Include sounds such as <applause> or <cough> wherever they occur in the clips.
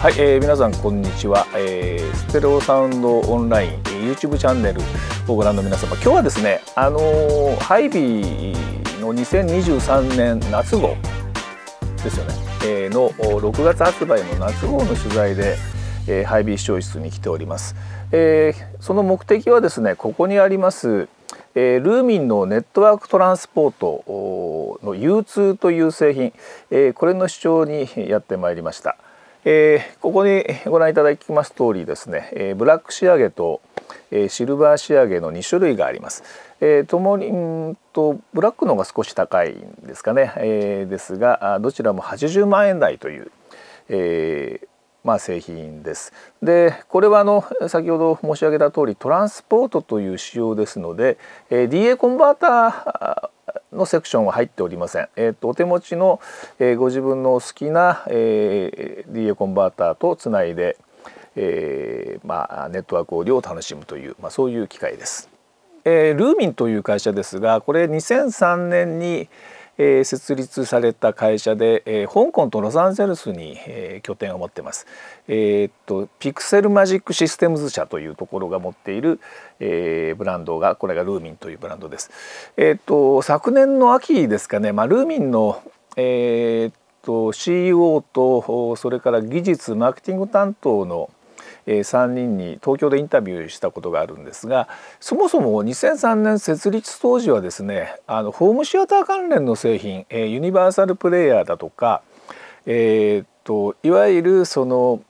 はい、えー、皆さんこんにちは、えー、ステレオサウンドオンライン YouTube チャンネルをご覧の皆様今日はですねあのー、ハイビーの2023年夏号ですよね、えー、の6月発売の夏号の取材で、えー、ハイビー視聴室に来ております、えー、その目的はですねここにありますえー、ルーミンのネットワークトランスポートの U2 という製品、えー、これの主張にやってまいりました。えー、ここにご覧いただきます通りですね、えー、ブラック仕上げと、えー、シルバー仕上げの2種類があります。えー、ともにんとブラックの方が少し高いんですかね、えー、ですがどちらも80万円台という、えーまあ、製品です。でこれはあの先ほど申し上げた通りトランスポートという仕様ですので、えー、DA コンバーターのセクションは入っておりません、えーと、とお手持ちの、えー、ご自分の好きな、えー、DA コンバーターとつないで、えー、まあ、ネットワークオーを楽しむという、まあ、そういう機械です、えー、ルーミンという会社ですがこれ2003年に、えー、設立された会社で、えー、香港とロサンゼルスに、えー、拠点を持ってます、えー、っとピクセルマジックシステムズ社というところが持っている、えー、ブランドがこれがルーミンというブランドです、えー、っと昨年の秋ですかね、まあ、ルーミンの、えー、っと CEO とそれから技術マーケティング担当の3人に東京でインタビューしたことがあるんですがそもそも2003年設立当時はですねあのホームシアター関連の製品ユニバーサルプレイヤーだとか、えー、っといわゆるその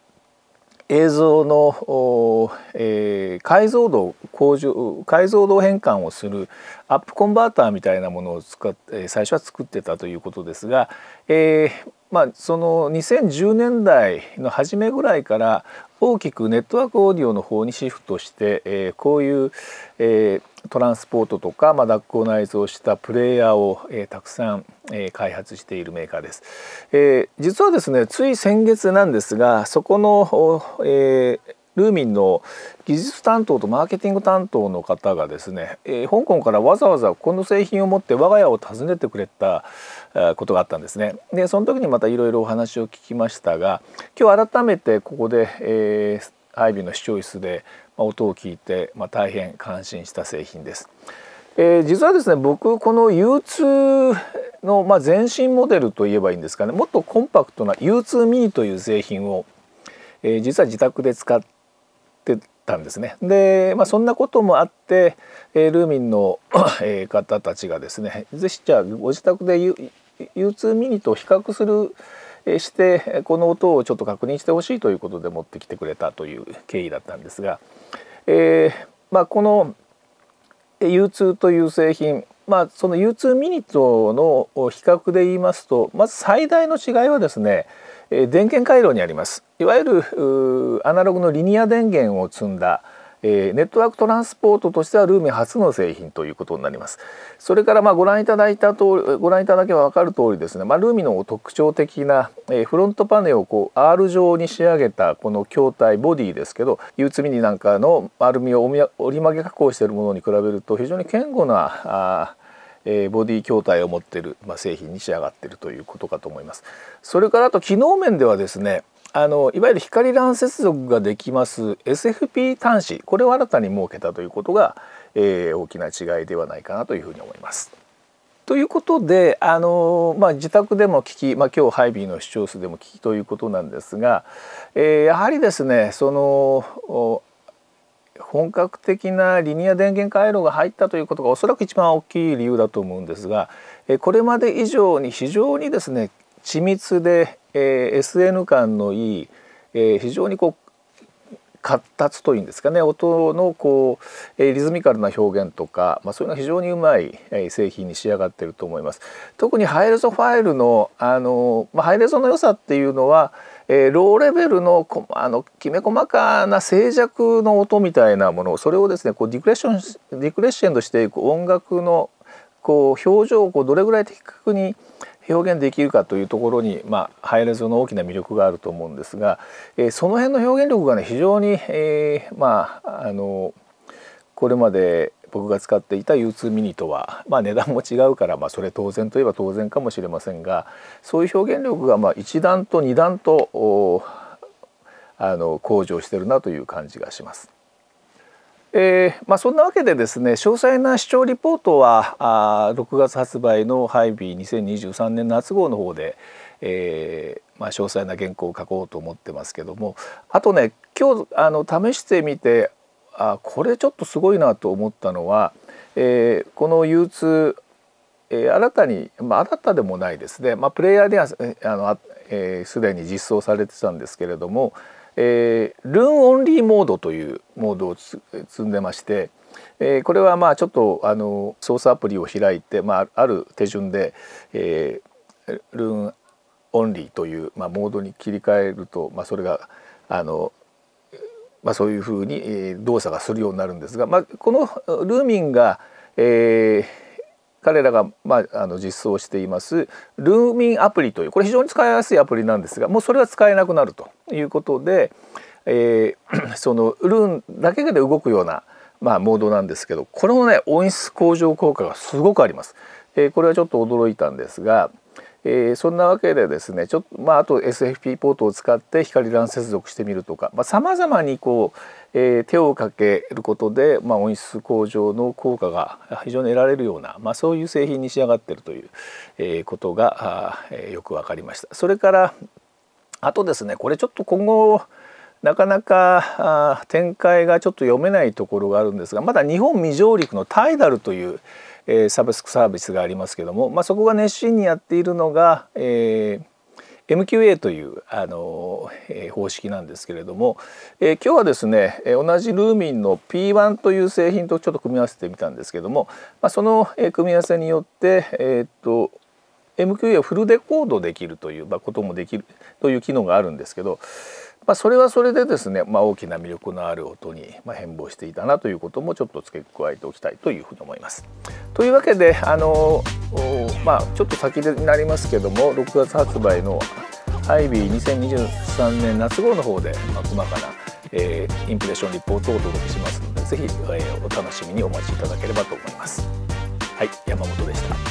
映像の、えー、解像度向上解像度変換をするアップコンバーターみたいなものを使って最初は作ってたということですが、えーまあ、その2010年代の初めぐらいから大きくネットワークオーディオの方にシフトして、えー、こういう、えー、トランスポートとか、まあ、ダックを内蔵したプレイヤーを、えー、たくさん、えー、開発しているメーカーです、えー、実はですねつい先月なんですがそこの、えー、ルーミンの技術担当とマーケティング担当の方がですね、えー、香港からわざわざこの製品を持って我が家を訪ねてくれたことがあったんですねでその時にまたいろいろお話を聞きましたが今日改めてここで、えー、アイビーの視聴室で音を聞いて、まあ、大変感心した製品です。えー、実はですね僕この U2 の、まあ、前身モデルといえばいいんですかねもっとコンパクトな U2 ミニという製品を、えー、実は自宅で使っってたんですね。で、まあ、そんなこともあって、えルーミンの <coughs> え方たちがですね是非じゃあご自宅で U2 ミニと比較するしてこの音をちょっと確認してほしいということで持ってきてくれたという経緯だったんですが、えー、まあ、この U2 という製品、まあ、その U2 ミニとの比較で言いますとまず最大の違いはですね電源回路にありますいわゆるアナログのリニア電源を積んだえネットワークトランスポートとしてはルーメン初の製品ということになります。それからまあご覧いただいた通りご覧いただけば分かる通りですね、まあ、ルーミの特徴的な、えフロントパネルをこう R 状に仕上げたこの筐体ボディですけど U 積みになんかのアルミを折り曲げ加工しているものに比べると非常に堅固なあえー、ボディ筐体を持ってる、まあ、製品に仕上がってるということかと思います。それからあと機能面ではですねあのいわゆる光乱接続ができます SFP 端子これを新たに設けたということが、えー、大きな違いではないかなというふうに思います。ということであの、まあ、自宅でも聞き、まあ、今日ハイビーの視聴数でも聞きということなんですが、えー、やはりですねその本格的なリニア電源回路が入ったということがおそらく一番大きい理由だと思うんですがこれまで以上に非常にですね緻密で、え SN 感のいい、え非常にこう活達というんですかね音のこう、えリズミカルな表現とか、まあ、そういうのが非常にうまい、え製品に仕上がってると思います。特にハイレゾファイルのあの、まあ、ハイレゾの良さっていうのは、えー、ローレベルのあのきめ細かな静寂の音みたいなものをそれをですねこうディクレッションディクレッシェンドしていく音楽のこう表情をこうどれぐらい的確に表現できるかというところに、まあ、ハイレゾの大きな魅力があると思うんですが、えー、その辺の表現力がね非常に、えー、まああのこれまで僕が使っていた U2 ミニとは、まあ、値段も違うから、まあ、それ当然といえば当然かもしれませんがそういう表現力がまあ1段と2段とあの向上してるなという感じがします。えーまあ、そんなわけでですね詳細な視聴リポートはあ6月発売のハイビー2023年夏号の方で、えーまあ、詳細な原稿を書こうと思ってますけどもあとね今日あの試してみてあこれちょっとすごいなと思ったのは、えー、この U2 えー、新たに、まあ、新たでもないですね、まあ、プレイヤーではすで、あえー、に実装されてたんですけれども、えー、ルーンオンリーモードというモードを積んでまして、えー、これはまあちょっとあのソースアプリを開いて、まあ、ある手順で、えー、ルーンオンリーという、まあ、モードに切り替えると、まあ、それがあのまあ、そういうふうに動作がするようになるんですが、まあ、このルーミンが、えー、彼らが、まあ、あの実装していますルーミンアプリというこれ非常に使いやすいアプリなんですがもうそれは使えなくなるということで、えー、<clears throat> そのルーンだけで動くような、まあ、モードなんですけどこれもね音質向上効果がすごくあります。えー、これはちょっと驚いたんですが、えー、そんなわけでですねちょっと、まあ、あと SFP ポートを使って光乱接続してみるとかさまざ、あ、まにこう、えー、手をかけることで、まあ、音質向上の効果が非常に得られるような、まあ、そういう製品に仕上がってるという、えー、ことがあ、えー、よく分かりました。それからあとですねこれちょっと今後なかなか展開がちょっと読めないところがあるんですがまだ日本未上陸のタイダルというえー、サブスクサービスがありますけども、まあ、そこが熱心にやっているのが、えー、MQA というあの、えー、方式なんですけれども、えー、今日はですね同じルーミンの P1 という製品とちょっと組み合わせてみたんですけども、まあ、その、えー、組み合わせによって、えー、っと MQA をフルデコードできるという、まあ、こともできるという機能があるんですけどまあ、それはそれでですね、まあ、大きな魅力のある音に変貌していたなということもちょっと付け加えておきたいというふうに思います。というわけであの、まあ、ちょっと先になりますけども6月発売のアイビー2023年夏号の方で、まあ、細かな、えー、インプレッションリポートをお届けしますので是非、えー、お楽しみにお待ちいただければと思います。はい、山本でした。